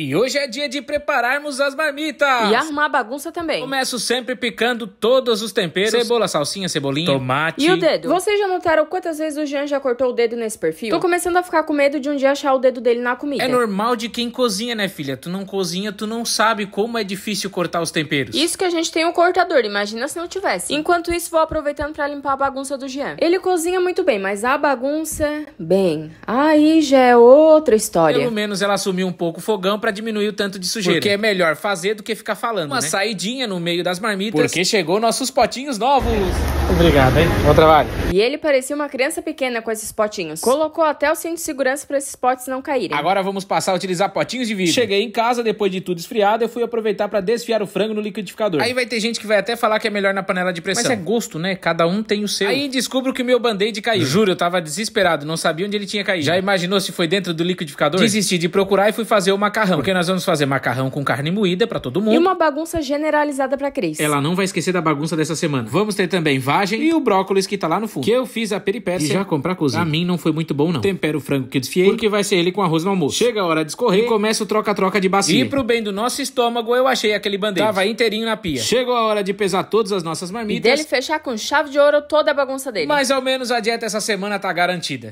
E hoje é dia de prepararmos as marmitas. E arrumar bagunça também. Começo sempre picando todos os temperos. Cebola, salsinha, cebolinha, tomate. E o dedo? Vocês já notaram quantas vezes o Jean já cortou o dedo nesse perfil? Tô começando a ficar com medo de um dia achar o dedo dele na comida. É normal de quem cozinha, né, filha? Tu não cozinha, tu não sabe como é difícil cortar os temperos. Isso que a gente tem um cortador, imagina se não tivesse. Enquanto isso, vou aproveitando para limpar a bagunça do Jean. Ele cozinha muito bem, mas a bagunça... Bem, aí já é outra história. Pelo menos ela assumiu um pouco o fogão pra para diminuir o tanto de sujeira. Porque é melhor fazer do que ficar falando. Uma né? saidinha no meio das marmitas. Porque chegou nossos potinhos novos. Obrigado, hein? Bom trabalho. E ele parecia uma criança pequena com esses potinhos. Colocou até o cinto de segurança para esses potes não caírem. Agora vamos passar a utilizar potinhos de vidro. Cheguei em casa, depois de tudo esfriado, eu fui aproveitar para desfiar o frango no liquidificador. Aí vai ter gente que vai até falar que é melhor na panela de pressão. Mas é gosto, né? Cada um tem o seu. Aí descubro que o meu band-aid caiu. Juro, eu tava desesperado, não sabia onde ele tinha caído. Já imaginou se foi dentro do liquidificador? Desisti de procurar e fui fazer o macarrão porque nós vamos fazer macarrão com carne moída para todo mundo. E uma bagunça generalizada para Cris. Ela não vai esquecer da bagunça dessa semana. Vamos ter também vagem e o brócolis que tá lá no fundo. Que eu fiz a peripécia e já comprar cozinha. A mim não foi muito bom não. Tempero o frango que desfiei, porque vai ser ele com arroz no almoço. Chega a hora de escorrer e começa o troca-troca de bacia. E pro bem do nosso estômago, eu achei aquele bandeira. Tava inteirinho na pia. Chegou a hora de pesar todas as nossas marmitas. E dele fechar com chave de ouro toda a bagunça dele. Mais ou menos a dieta essa semana tá garantida.